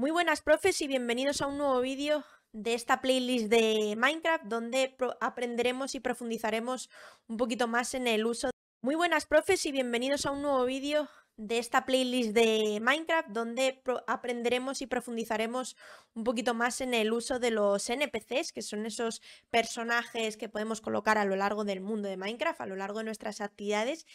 Muy buenas profes y bienvenidos a un nuevo vídeo de esta playlist de Minecraft donde aprenderemos y profundizaremos un poquito más en el uso. Muy buenas profes y bienvenidos a un nuevo vídeo de esta playlist de Minecraft donde aprenderemos y profundizaremos un poquito más en el uso de los NPCs, que son esos personajes que podemos colocar a lo largo del mundo de Minecraft, a lo largo de nuestras actividades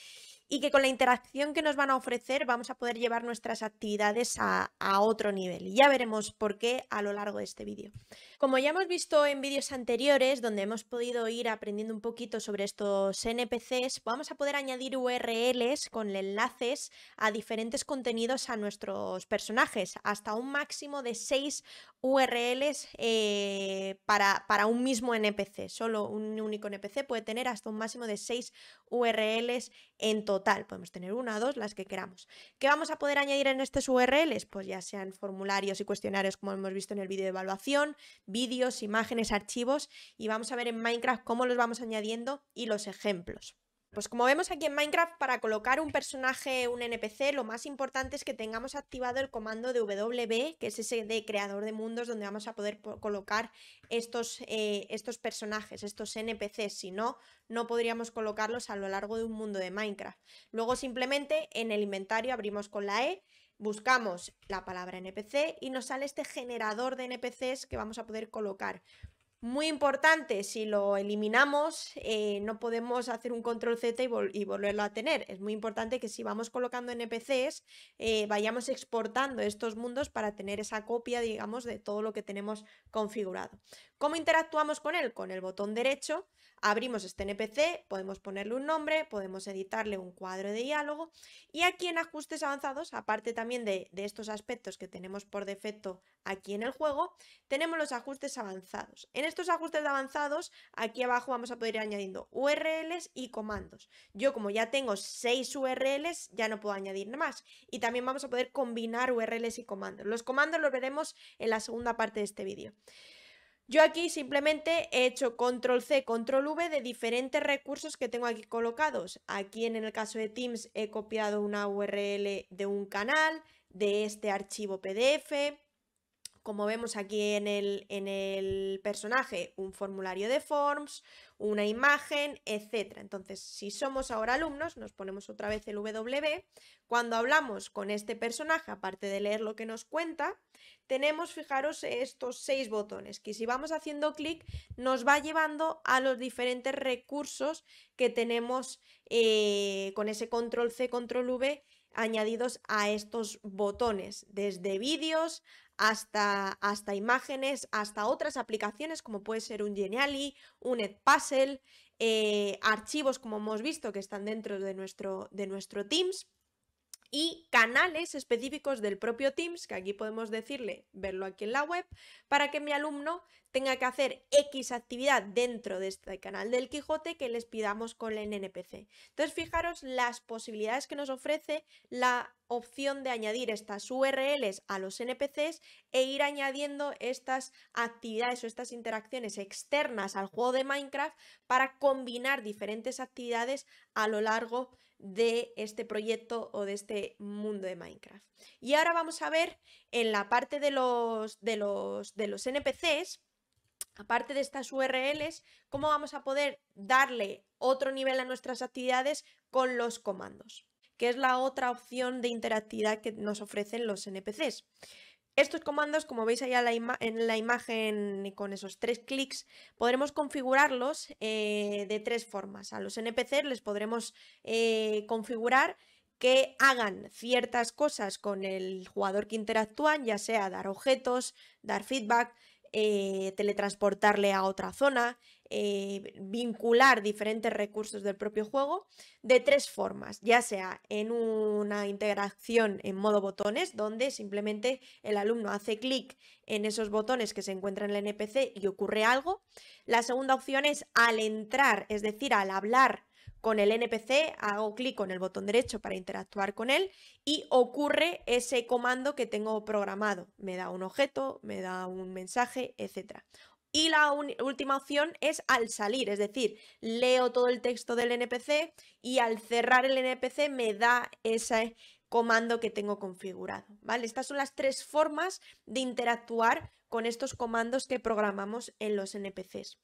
y que con la interacción que nos van a ofrecer vamos a poder llevar nuestras actividades a, otro nivel. Y ya veremos por qué a lo largo de este vídeo. Como ya hemos visto en vídeos anteriores, donde hemos podido ir aprendiendo un poquito sobre estos NPCs, vamos a poder añadir URLs con enlaces a diferentes contenidos a nuestros personajes, hasta un máximo de 6 URLs eh, para, para un mismo NPC. Solo un único NPC puede tener hasta un máximo de 6 URLs en total. Podemos tener una o dos, las que queramos. ¿Qué vamos a poder añadir en estos URLs? Pues ya sean formularios y cuestionarios como hemos visto en el vídeo de evaluación, vídeos, imágenes, archivos y vamos a ver en Minecraft cómo los vamos añadiendo y los ejemplos. Pues como vemos aquí en Minecraft, para colocar un personaje, un NPC, lo más importante es que tengamos activado el comando de WB, que es ese de creador de mundos donde vamos a poder colocar estos, eh, estos personajes, estos NPCs. Si no, no podríamos colocarlos a lo largo de un mundo de Minecraft. Luego simplemente en el inventario abrimos con la E, buscamos la palabra NPC y nos sale este generador de NPCs que vamos a poder colocar. Muy importante, si lo eliminamos, eh, no podemos hacer un control Z y, volverlo a tener. Es muy importante que si vamos colocando NPCs, eh, vayamos exportando estos mundos para tener esa copia, digamos, de todo lo que tenemos configurado. ¿Cómo interactuamos con él? Con el botón derecho Abrimos este NPC, podemos ponerle un nombre, podemos editarle un cuadro de diálogo y aquí en ajustes avanzados, aparte también de, estos aspectos que tenemos por defecto aquí en el juego, tenemos los ajustes avanzados. En estos ajustes avanzados, aquí abajo vamos a poder ir añadiendo URLs y comandos. Yo como ya tengo 6 URLs, ya no puedo añadir más. Y también vamos a poder combinar URLs y comandos. Los comandos los veremos en la segunda parte de este vídeo. Yo aquí simplemente he hecho control C, control V de diferentes recursos que tengo aquí colocados. Aquí en el caso de Teams he copiado una URL de un canal, de este archivo PDF, como vemos aquí en el, en el personaje, un formulario de forms, una imagen, etc. Entonces, si somos ahora alumnos, nos ponemos otra vez el W. Cuando hablamos con este personaje, aparte de leer lo que nos cuenta, tenemos, fijaros, estos seis botones que si vamos haciendo clic nos va llevando a los diferentes recursos que tenemos eh, con ese control C, control V añadidos a estos botones, desde vídeos hasta, hasta imágenes, hasta otras aplicaciones como puede ser un Geniali, un Edpuzzle, eh, archivos como hemos visto que están dentro de nuestro, de nuestro Teams y canales específicos del propio Teams, que aquí podemos decirle, verlo aquí en la web, para que mi alumno tenga que hacer X actividad dentro de este canal del Quijote que les pidamos con el NPC. Entonces, fijaros las posibilidades que nos ofrece la opción de añadir estas URLs a los NPCs e ir añadiendo estas actividades o estas interacciones externas al juego de Minecraft para combinar diferentes actividades a lo largo de este proyecto o de este mundo de Minecraft. Y ahora vamos a ver en la parte de los, de los, de los NPCs, aparte de estas URLs, cómo vamos a poder darle otro nivel a nuestras actividades con los comandos que es la otra opción de interactividad que nos ofrecen los NPCs. Estos comandos, como veis ahí en la imagen con esos tres clics, podremos configurarlos eh, de tres formas. A los NPCs les podremos eh, configurar que hagan ciertas cosas con el jugador que interactúan, ya sea dar objetos, dar feedback, eh, teletransportarle a otra zona, eh, vincular diferentes recursos del propio juego de tres formas, ya sea en una integración en modo botones, donde simplemente el alumno hace clic en esos botones que se encuentran en el NPC y ocurre algo. La segunda opción es al entrar, es decir, al hablar con el NPC, hago clic con el botón derecho para interactuar con él y ocurre ese comando que tengo programado. Me da un objeto, me da un mensaje, etc. Y la última opción es al salir, es decir, leo todo el texto del NPC y al cerrar el NPC me da ese comando que tengo configurado, Estas son las tres formas de interactuar con estos comandos que programamos en los NPCs.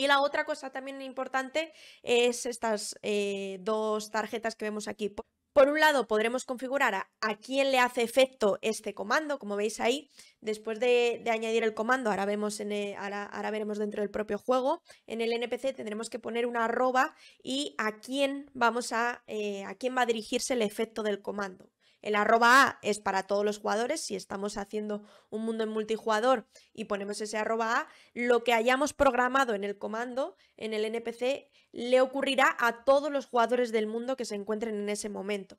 Y la otra cosa también importante es estas eh, dos tarjetas que vemos aquí. Por un lado, podremos configurar a, quién le hace efecto este comando, como veis ahí. Después de, añadir el comando, ahora, vemos eh, veremos dentro del propio juego, en el NPC tendremos que poner una arroba y a quién, vamos a, eh, a quién va a dirigirse el efecto del comando. El arroba A es para todos los jugadores. Si estamos haciendo un mundo en multijugador y ponemos ese arroba A, lo que hayamos programado en el comando, en el NPC, le ocurrirá a todos los jugadores del mundo que se encuentren en ese momento.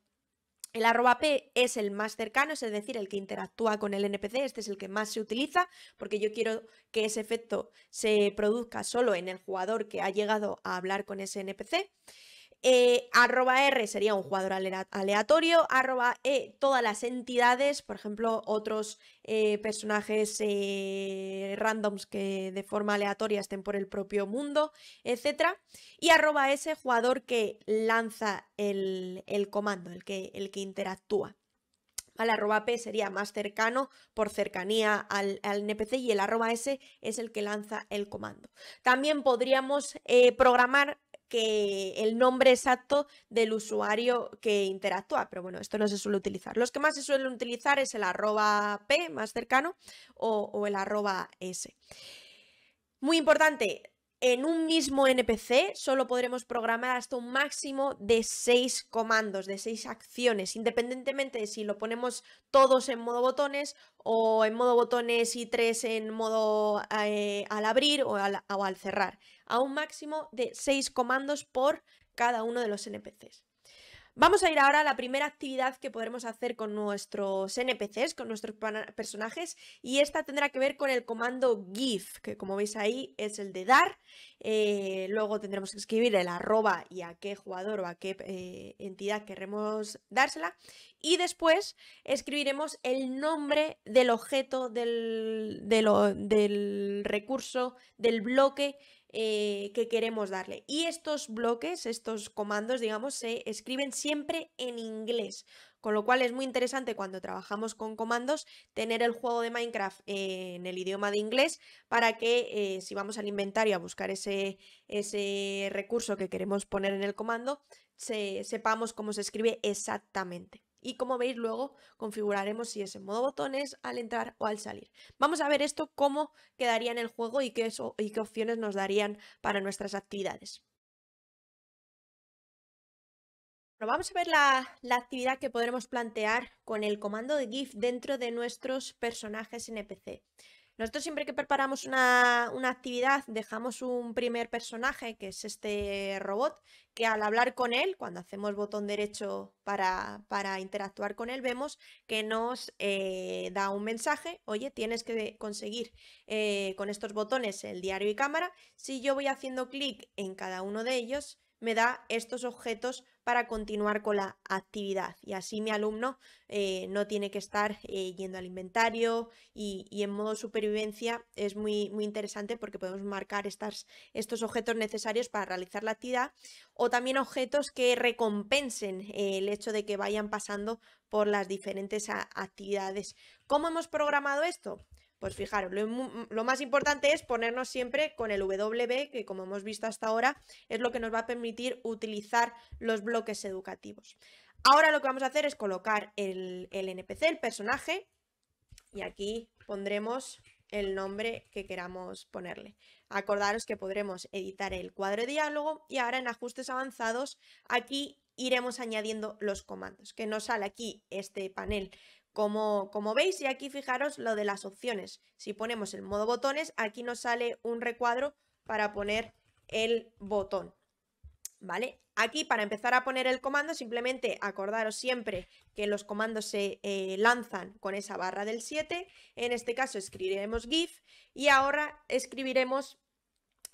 El arroba P es el más cercano, es decir, el que interactúa con el NPC, este es el que más se utiliza, porque yo quiero que ese efecto se produzca solo en el jugador que ha llegado a hablar con ese NPC. Eh, arroba R sería un jugador aleatorio, arroba E todas las entidades, por ejemplo, otros eh, personajes eh, randoms que de forma aleatoria estén por el propio mundo, etc. Y arroba S jugador que lanza el, comando, el que, interactúa. Arroba P sería más cercano por cercanía al, al, NPC y el arroba S es el que lanza el comando. También podríamos programar que el nombre exacto del usuario que interactúa, pero bueno, esto no se suele utilizar. Los que más se suelen utilizar es el arroba P más cercano o, o el arroba S. Muy importante, en un mismo NPC solo podremos programar hasta un máximo de seis comandos, de seis acciones, independientemente de si lo ponemos todos en modo botones o en modo botones y tres en modo eh, al abrir o al, o al cerrar, a un máximo de seis comandos por cada uno de los NPCs. Vamos a ir ahora a la primera actividad que podremos hacer con nuestros NPCs, con nuestros personajes, y esta tendrá que ver con el comando GIF, que como veis ahí es el de dar. Eh, luego tendremos que escribir el arroba y a qué jugador o a qué eh, entidad queremos dársela. Y después escribiremos el nombre del objeto, del, del recurso, del bloque eh, que queremos darle. Y estos bloques, estos comandos, digamos, se escriben siempre en inglés. Con lo cual es muy interesante cuando trabajamos con comandos tener el juego de Minecraft en el idioma de inglés para que eh, si vamos al inventario a buscar ese, ese recurso que queremos poner en el comando, sepamos cómo se escribe exactamente. Y como veis luego configuraremos si es en modo botones, al entrar o al salir. Vamos a ver esto cómo quedaría en el juego y qué, opciones nos darían para nuestras actividades. vamos a ver la, la, actividad que podremos plantear con el comando de GIF dentro de nuestros personajes NPC. Nosotros siempre que preparamos una, actividad dejamos un primer personaje, que es este robot, que al hablar con él, cuando hacemos botón derecho para, interactuar con él, vemos que nos eh, da un mensaje, oye, tienes que conseguir eh, con estos botones el diario y cámara. Si yo voy haciendo clic en cada uno de ellos, me da estos objetos para continuar con la actividad y así mi alumno eh, no tiene que estar eh, yendo al inventario y, en modo supervivencia es muy, muy interesante porque podemos marcar estas, estos objetos necesarios para realizar la actividad o también objetos que recompensen eh, el hecho de que vayan pasando por las diferentes actividades. ¿Cómo hemos programado esto? Pues fijaros, lo, más importante es ponernos siempre con el W, que como hemos visto hasta ahora, es lo que nos va a permitir utilizar los bloques educativos. Ahora lo que vamos a hacer es colocar el, el NPC, el personaje, y aquí pondremos el nombre que queramos ponerle. Acordaros que podremos editar el cuadro de diálogo y ahora en ajustes avanzados aquí iremos añadiendo los comandos, que nos sale aquí este panel como, veis, y aquí fijaros lo de las opciones. Si ponemos el modo botones, aquí nos sale un recuadro para poner el botón. ¿Vale? Aquí para empezar a poner el comando, simplemente acordaros siempre que los comandos se eh, lanzan con esa barra del 7. En este caso escribiremos GIF y ahora escribiremos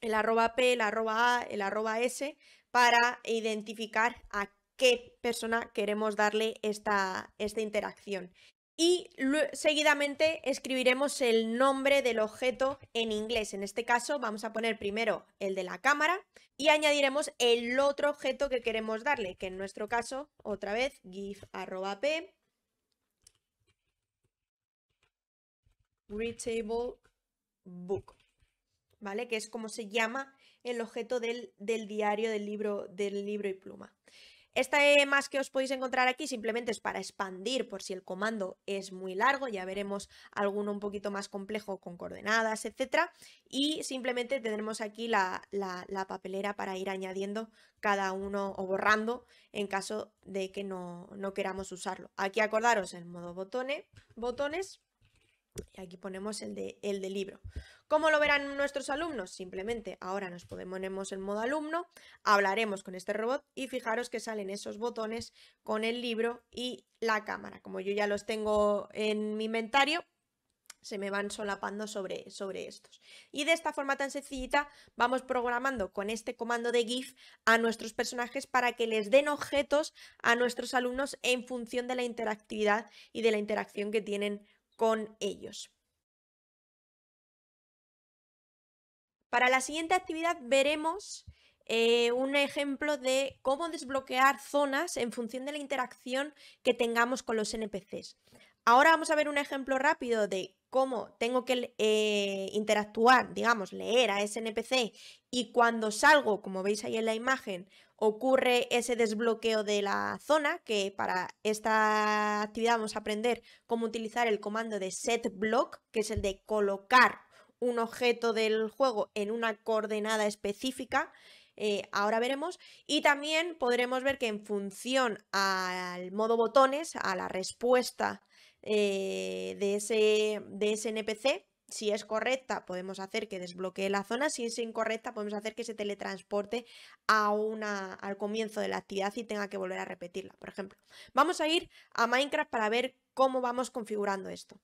el arroba P, el arroba A, el arroba S para identificar a qué persona queremos darle esta, esta interacción. Y seguidamente escribiremos el nombre del objeto en inglés. En este caso vamos a poner primero el de la cámara y añadiremos el otro objeto que queremos darle, que en nuestro caso, otra vez, gif p readable book, ¿vale? Que es como se llama el objeto del, diario, del libro, del libro y pluma. Esta e más que os podéis encontrar aquí simplemente es para expandir por si el comando es muy largo, ya veremos alguno un poquito más complejo con coordenadas, etc. y simplemente tendremos aquí la, la, papelera para ir añadiendo cada uno o borrando en caso de que no, no queramos usarlo. Aquí acordaros el modo botones, y aquí ponemos el de, el de libro. ¿Cómo lo verán nuestros alumnos? Simplemente ahora nos ponemos en modo alumno, hablaremos con este robot y fijaros que salen esos botones con el libro y la cámara. Como yo ya los tengo en mi inventario, se me van solapando sobre, sobre estos. Y de esta forma tan sencillita vamos programando con este comando de GIF a nuestros personajes para que les den objetos a nuestros alumnos en función de la interactividad y de la interacción que tienen con ellos. Para la siguiente actividad veremos eh, un ejemplo de cómo desbloquear zonas en función de la interacción que tengamos con los NPCs. Ahora vamos a ver un ejemplo rápido de cómo tengo que eh, interactuar, digamos, leer a ese NPC y cuando salgo, como veis ahí en la imagen, ocurre ese desbloqueo de la zona, que para esta actividad vamos a aprender cómo utilizar el comando de set block, que es el de colocar un objeto del juego en una coordenada específica. Eh, ahora veremos. Y también podremos ver que en función al modo botones, a la respuesta eh, de, ese, de NPC, si es correcta, podemos hacer que desbloquee la zona. Si es incorrecta, podemos hacer que se teletransporte a una, al comienzo de la actividad y tenga que volver a repetirla, por ejemplo. Vamos a ir a Minecraft para ver cómo vamos configurando esto.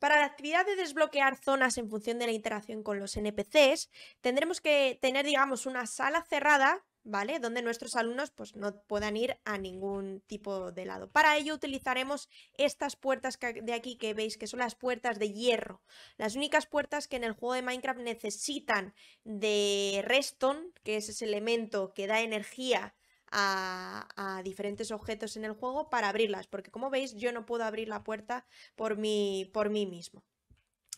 Para la actividad de desbloquear zonas en función de la interacción con los NPCs, tendremos que tener, digamos, una sala cerrada, ¿vale? Donde nuestros alumnos pues, no puedan ir a ningún tipo de lado. Para ello utilizaremos estas puertas de aquí que veis, que son las puertas de hierro. Las únicas puertas que en el juego de Minecraft necesitan de redstone, que es ese elemento que da energía a, diferentes objetos en el juego para abrirlas, porque como veis yo no puedo abrir la puerta por mí, por mí mismo.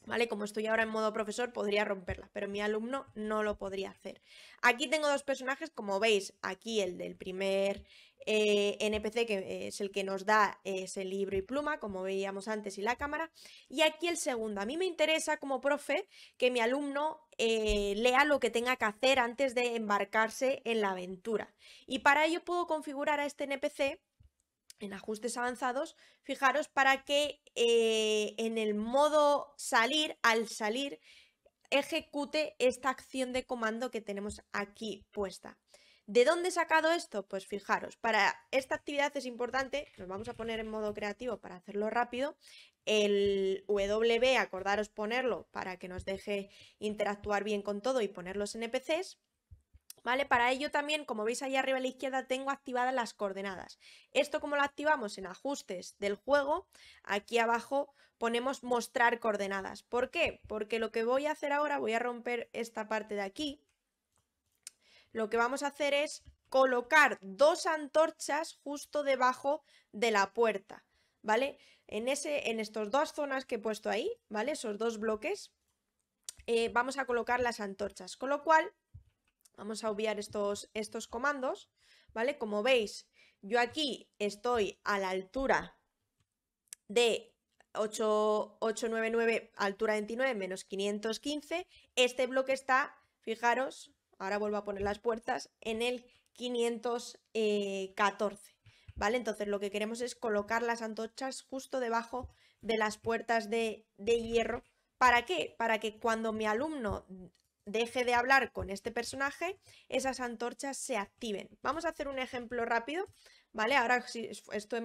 ¿Vale? Como estoy ahora en modo profesor, podría romperla, pero mi alumno no lo podría hacer. Aquí tengo dos personajes, como veis, aquí el del primer eh, NPC, que es el que nos da ese libro y pluma, como veíamos antes, y la cámara. Y aquí el segundo. A mí me interesa como profe que mi alumno eh, lea lo que tenga que hacer antes de embarcarse en la aventura. Y para ello puedo configurar a este NPC en ajustes avanzados, fijaros para que eh, en el modo salir, al salir, ejecute esta acción de comando que tenemos aquí puesta. ¿De dónde he sacado esto? Pues fijaros, para esta actividad es importante, nos vamos a poner en modo creativo para hacerlo rápido, el W, acordaros ponerlo para que nos deje interactuar bien con todo y poner los NPCs. ¿Vale? Para ello también, como veis ahí arriba a la izquierda, tengo activadas las coordenadas. Esto como lo activamos en ajustes del juego, aquí abajo ponemos mostrar coordenadas. ¿Por qué? Porque lo que voy a hacer ahora, voy a romper esta parte de aquí, lo que vamos a hacer es colocar dos antorchas justo debajo de la puerta, ¿vale? En, ese, en estas dos zonas que he puesto ahí, ¿vale? Esos dos bloques, eh, vamos a colocar las antorchas, con lo cual vamos a obviar estos, estos comandos, ¿vale? Como veis, yo aquí estoy a la altura de 899, altura 29 menos 515, este bloque está, fijaros, ahora vuelvo a poner las puertas, en el 514. Eh, ¿Vale? Entonces lo que queremos es colocar las antorchas justo debajo de las puertas de, de hierro. ¿Para qué? Para que cuando mi alumno deje de hablar con este personaje, esas antorchas se activen. Vamos a hacer un ejemplo rápido, ¿vale? Ahora si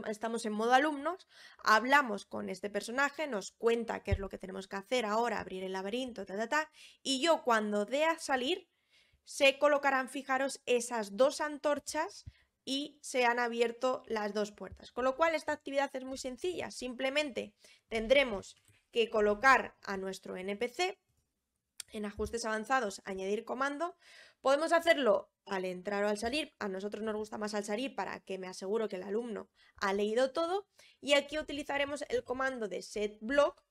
estamos en modo alumnos, hablamos con este personaje, nos cuenta qué es lo que tenemos que hacer ahora, abrir el laberinto, ta, ta, ta, y yo cuando dé a salir, se colocarán, fijaros, esas dos antorchas y se han abierto las dos puertas. Con lo cual esta actividad es muy sencilla, simplemente tendremos que colocar a nuestro NPC en ajustes avanzados, añadir comando. Podemos hacerlo al entrar o al salir, a nosotros nos gusta más al salir para que me aseguro que el alumno ha leído todo y aquí utilizaremos el comando de setBlock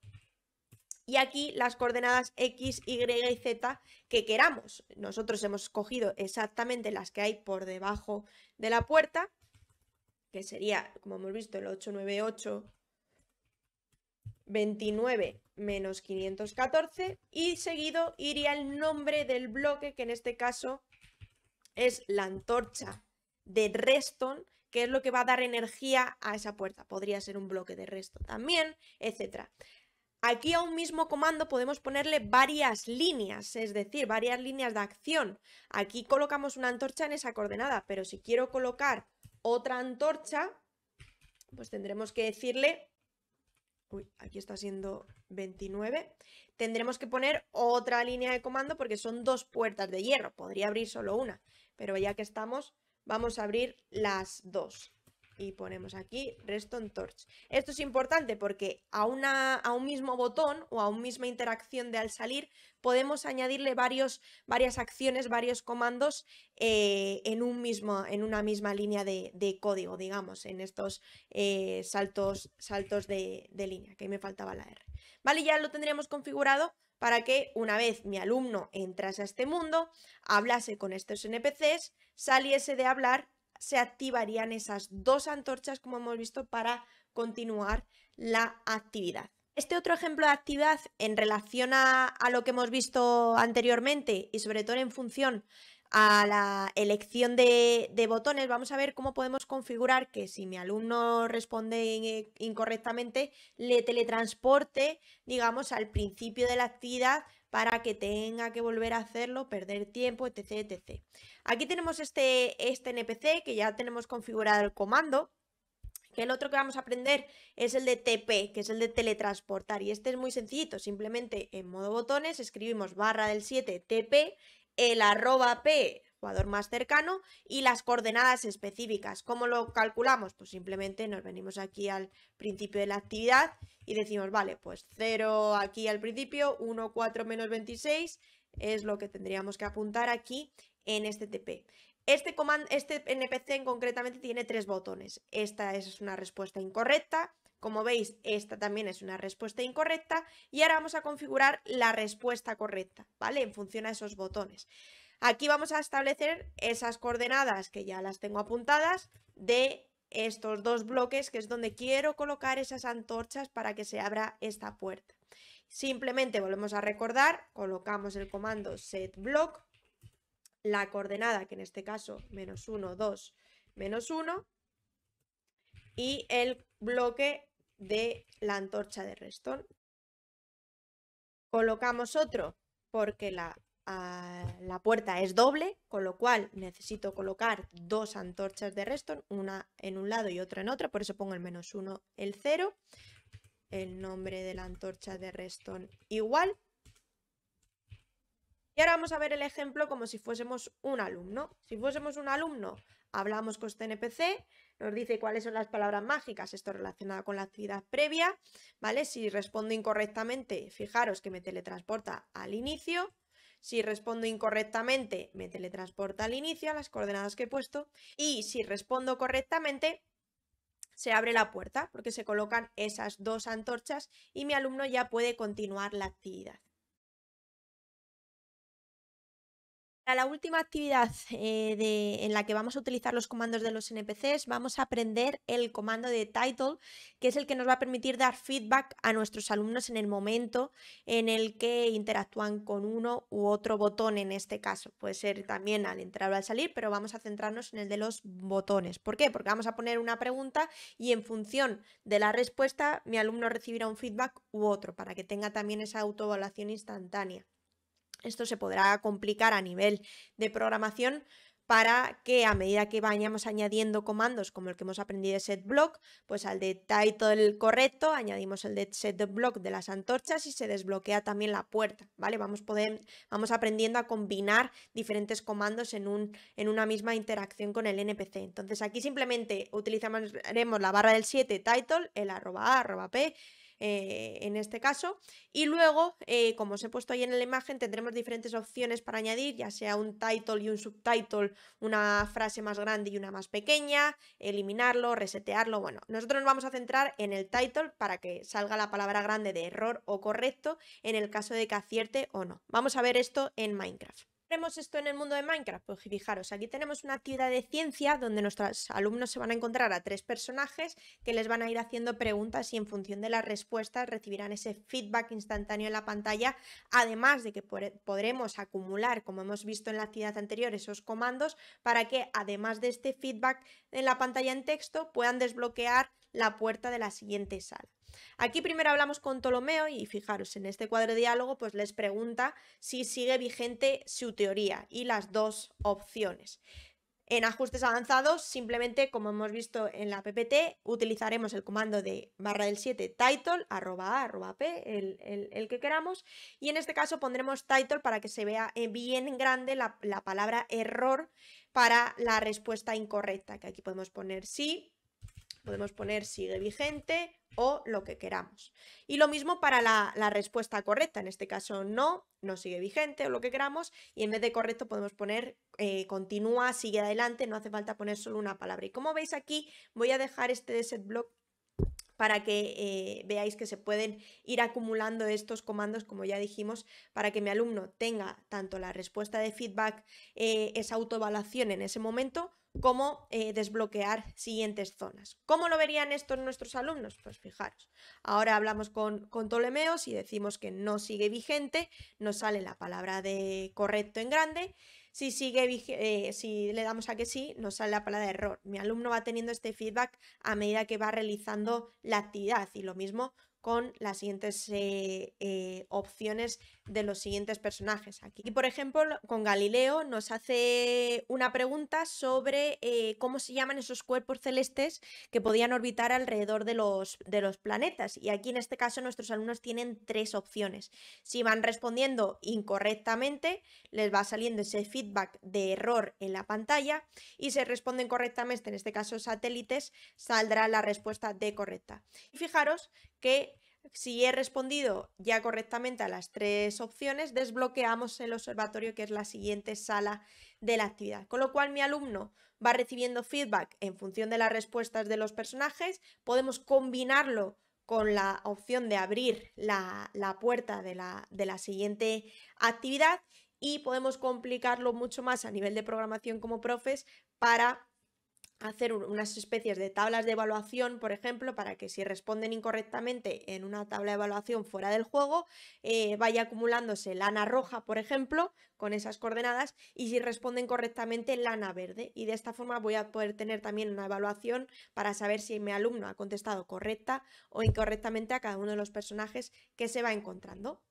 y aquí las coordenadas x, y y z que queramos. Nosotros hemos cogido exactamente las que hay por debajo de la puerta, que sería, como hemos visto, el 898, 29 menos 514 y seguido iría el nombre del bloque, que en este caso es la antorcha de Reston, que es lo que va a dar energía a esa puerta. Podría ser un bloque de resto también, etcétera. Aquí a un mismo comando podemos ponerle varias líneas, es decir, varias líneas de acción. Aquí colocamos una antorcha en esa coordenada, pero si quiero colocar otra antorcha, pues tendremos que decirle... Uy, aquí está siendo 29. Tendremos que poner otra línea de comando porque son dos puertas de hierro. Podría abrir solo una, pero ya que estamos, vamos a abrir las dos y ponemos aquí Reston Torch. Esto es importante porque a, a un mismo botón o a una misma interacción de al salir podemos añadirle varios, varias acciones, varios comandos eh, en, un mismo, en una misma línea de, código, digamos, en estos eh, saltos, saltos de, línea, que me faltaba la R. Vale, ya lo tendríamos configurado para que una vez mi alumno entrase a este mundo, hablase con estos NPCs, saliese de hablar se activarían esas dos antorchas, como hemos visto, para continuar la actividad. Este otro ejemplo de actividad en relación a, lo que hemos visto anteriormente y sobre todo en función a la elección de, de, botones, vamos a ver cómo podemos configurar que si mi alumno responde incorrectamente, le teletransporte, digamos, al principio de la actividad para que tenga que volver a hacerlo, perder tiempo, etc. etc. Aquí tenemos este, este NPC que ya tenemos configurado el comando que el otro que vamos a aprender es el de TP, que es el de teletransportar. Y este es muy sencillo simplemente en modo botones escribimos barra del 7 TP, el arroba P jugador más cercano y las coordenadas específicas. ¿Cómo lo calculamos? Pues simplemente nos venimos aquí al principio de la actividad y decimos, vale, pues 0 aquí al principio, 1, 4 menos 26 es lo que tendríamos que apuntar aquí en este TP. Este, comando, este NPC en concretamente tiene tres botones. Esta es una respuesta incorrecta, como veis, esta también es una respuesta incorrecta y ahora vamos a configurar la respuesta correcta, ¿vale? En función a esos botones. Aquí vamos a establecer esas coordenadas que ya las tengo apuntadas de estos dos bloques que es donde quiero colocar esas antorchas para que se abra esta puerta. Simplemente volvemos a recordar, colocamos el comando set block, la coordenada que en este caso menos 1, 2, menos 1 y el bloque de la antorcha de restón. Colocamos otro porque la la puerta es doble, con lo cual necesito colocar dos antorchas de reston una en un lado y otra en otro, por eso pongo el menos uno, el cero, el nombre de la antorcha de reston igual. Y ahora vamos a ver el ejemplo como si fuésemos un alumno. Si fuésemos un alumno, hablamos con este NPC, nos dice cuáles son las palabras mágicas, esto relacionado con la actividad previa, ¿vale? Si respondo incorrectamente, fijaros que me teletransporta al inicio, si respondo incorrectamente, me teletransporta al inicio, a las coordenadas que he puesto. Y si respondo correctamente, se abre la puerta porque se colocan esas dos antorchas y mi alumno ya puede continuar la actividad. Para la última actividad eh, en la que vamos a utilizar los comandos de los NPCs, vamos a aprender el comando de title, que es el que nos va a permitir dar feedback a nuestros alumnos en el momento en el que interactúan con uno u otro botón en este caso. Puede ser también al entrar o al salir, pero vamos a centrarnos en el de los botones. ¿Por qué? Porque vamos a poner una pregunta y en función de la respuesta mi alumno recibirá un feedback u otro, para que tenga también esa autoevaluación instantánea. Esto se podrá complicar a nivel de programación para que a medida que vayamos añadiendo comandos como el que hemos aprendido de setBlock, pues al de title correcto añadimos el de setBlock de las antorchas y se desbloquea también la puerta, ¿vale? Vamos, vamos aprendiendo a combinar diferentes comandos en, en una misma interacción con el NPC. Entonces aquí simplemente utilizaremos la barra del 7 title, el arroba a, arroba p, eh, en este caso. Y luego, eh, como os he puesto ahí en la imagen, tendremos diferentes opciones para añadir, ya sea un title y un subtitle, una frase más grande y una más pequeña, eliminarlo, resetearlo, bueno. Nosotros nos vamos a centrar en el title para que salga la palabra grande de error o correcto en el caso de que acierte o no. Vamos a ver esto en Minecraft haremos esto en el mundo de Minecraft? Pues fijaros, aquí tenemos una actividad de ciencia donde nuestros alumnos se van a encontrar a tres personajes que les van a ir haciendo preguntas y en función de las respuestas recibirán ese feedback instantáneo en la pantalla, además de que podremos acumular, como hemos visto en la actividad anterior, esos comandos para que además de este feedback en la pantalla en texto puedan desbloquear la puerta de la siguiente sala. Aquí primero hablamos con Ptolomeo y fijaros, en este cuadro de diálogo pues les pregunta si sigue vigente su teoría y las dos opciones. En ajustes avanzados, simplemente, como hemos visto en la PPT, utilizaremos el comando de barra del 7 title, arroba a, arroba p, el, el, que queramos, y en este caso pondremos title para que se vea bien grande la, la palabra error para la respuesta incorrecta, que aquí podemos poner sí, Podemos poner sigue vigente o lo que queramos. Y lo mismo para la, respuesta correcta, en este caso no, no sigue vigente o lo que queramos, y en vez de correcto podemos poner eh, continúa, sigue adelante, no hace falta poner solo una palabra. Y como veis aquí, voy a dejar este de set block para que eh, veáis que se pueden ir acumulando estos comandos, como ya dijimos, para que mi alumno tenga tanto la respuesta de feedback, eh, esa autoevaluación en ese momento, cómo eh, desbloquear siguientes zonas. ¿Cómo lo verían estos nuestros alumnos? Pues fijaros, ahora hablamos con, con y decimos que no sigue vigente, nos sale la palabra de correcto en grande. Si, sigue, eh, si le damos a que sí, nos sale la palabra de error. Mi alumno va teniendo este feedback a medida que va realizando la actividad y lo mismo con las siguientes eh, opciones de los siguientes personajes aquí. Y por ejemplo, con Galileo nos hace una pregunta sobre eh, cómo se llaman esos cuerpos celestes que podían orbitar alrededor de los, de los planetas. Y aquí en este caso nuestros alumnos tienen tres opciones. Si van respondiendo incorrectamente, les va saliendo ese feedback de error en la pantalla y si responden correctamente, en este caso satélites, saldrá la respuesta de correcta. Y fijaros que si he respondido ya correctamente a las tres opciones, desbloqueamos el observatorio, que es la siguiente sala de la actividad. Con lo cual mi alumno va recibiendo feedback en función de las respuestas de los personajes. Podemos combinarlo con la opción de abrir la, puerta de la, de la siguiente actividad y podemos complicarlo mucho más a nivel de programación como profes para hacer unas especies de tablas de evaluación, por ejemplo, para que si responden incorrectamente en una tabla de evaluación fuera del juego, eh, vaya acumulándose lana roja, por ejemplo, con esas coordenadas, y si responden correctamente, lana verde. Y de esta forma voy a poder tener también una evaluación para saber si mi alumno ha contestado correcta o incorrectamente a cada uno de los personajes que se va encontrando.